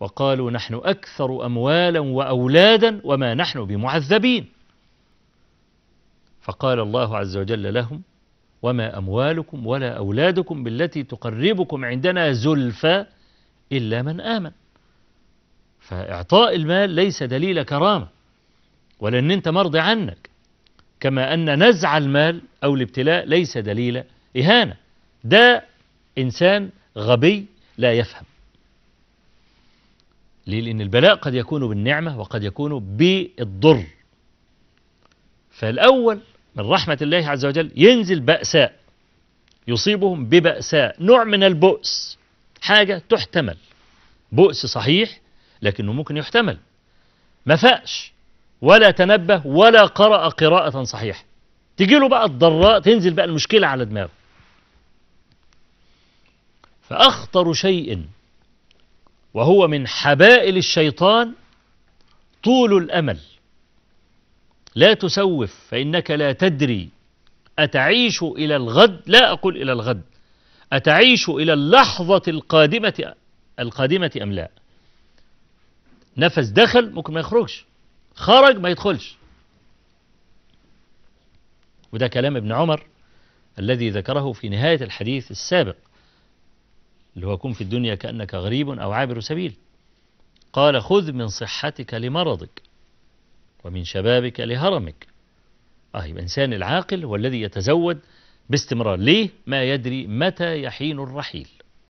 وقالوا نحن أكثر أموالا وأولادا وما نحن بمعذبين فقال الله عز وجل لهم وما أموالكم ولا أولادكم بالتي تقربكم عندنا زلفى إلا من آمن فإعطاء المال ليس دليل كرامة ولا أن أنت مرضي عنك كما أن نزع المال أو الابتلاء ليس دليل إهانة ده إنسان غبي لا يفهم ليه لأن البلاء قد يكون بالنعمة وقد يكون بالضر فالأول من رحمة الله عز وجل ينزل بأساء يصيبهم ببأساء نوع من البؤس حاجة تحتمل بؤس صحيح لكنه ممكن يحتمل ما فاش ولا تنبه ولا قرأ قراءة صحيحة تجي له بقى الضراء تنزل بقى المشكلة على دماغه فأخطر شيء وهو من حبائل الشيطان طول الأمل لا تسوف فإنك لا تدري أتعيش إلى الغد لا أقول إلى الغد أتعيش إلى اللحظة القادمة القادمة أم لا نفس دخل ممكن ما يخرجش خرج ما يدخلش وده كلام ابن عمر الذي ذكره في نهاية الحديث السابق اللي هو كن في الدنيا كأنك غريب أو عابر سبيل قال خذ من صحتك لمرضك ومن شبابك لهرمك آه يبقى إنسان العاقل هو الذي يتزود باستمرار ليه ما يدري متى يحين الرحيل